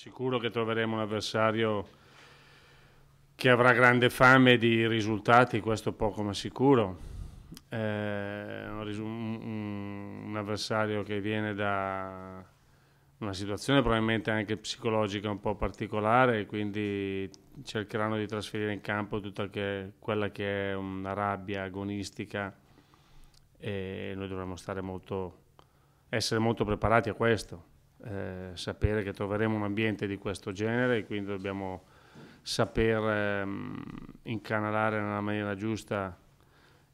Sicuro che troveremo un avversario che avrà grande fame di risultati, questo poco ma sicuro. Eh, un, un avversario che viene da una situazione probabilmente anche psicologica un po' particolare, quindi cercheranno di trasferire in campo tutta che, quella che è una rabbia agonistica e noi dovremmo molto, essere molto preparati a questo eh, sapere che troveremo un ambiente di questo genere e quindi dobbiamo saper ehm, incanalare nella maniera giusta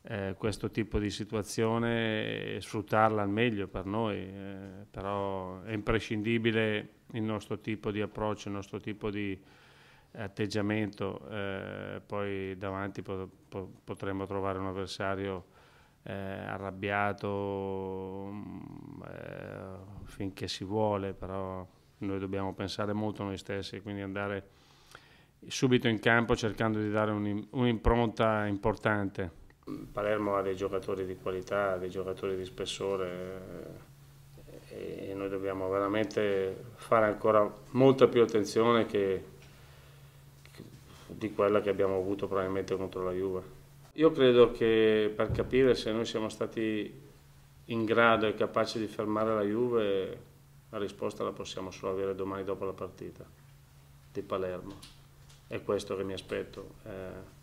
eh, questo tipo di situazione e sfruttarla al meglio per noi, eh, però è imprescindibile il nostro tipo di approccio, il nostro tipo di eh, atteggiamento, eh, poi davanti po po potremo trovare un avversario eh, arrabbiato, mm, eh, finché si vuole, però noi dobbiamo pensare molto a noi stessi e quindi andare subito in campo cercando di dare un'impronta importante. Palermo ha dei giocatori di qualità, dei giocatori di spessore eh, e noi dobbiamo veramente fare ancora molta più attenzione che, di quella che abbiamo avuto probabilmente contro la Juve. Io credo che per capire se noi siamo stati in grado e capace di fermare la Juve, la risposta la possiamo solo avere domani dopo la partita di Palermo. È questo che mi aspetto. Eh,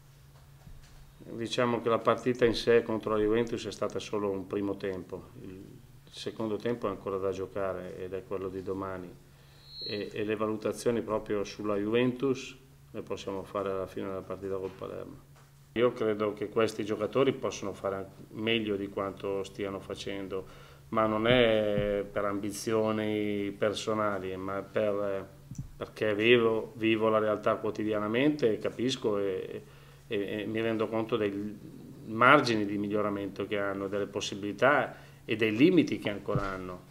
diciamo che la partita in sé contro la Juventus è stata solo un primo tempo. Il secondo tempo è ancora da giocare ed è quello di domani. E, e le valutazioni proprio sulla Juventus le possiamo fare alla fine della partita col Palermo. Io credo che questi giocatori possono fare meglio di quanto stiano facendo, ma non è per ambizioni personali, ma per, perché vivo, vivo, la realtà quotidianamente, capisco e, e, e mi rendo conto dei margini di miglioramento che hanno, delle possibilità e dei limiti che ancora hanno,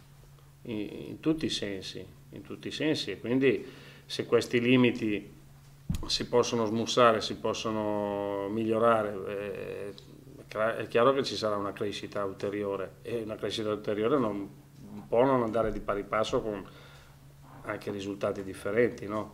in, in tutti i sensi, in tutti i sensi. E quindi se questi limiti si possono smussare, si possono migliorare, eh, è chiaro che ci sarà una crescita ulteriore e una crescita ulteriore non può non andare di pari passo con anche risultati differenti. No?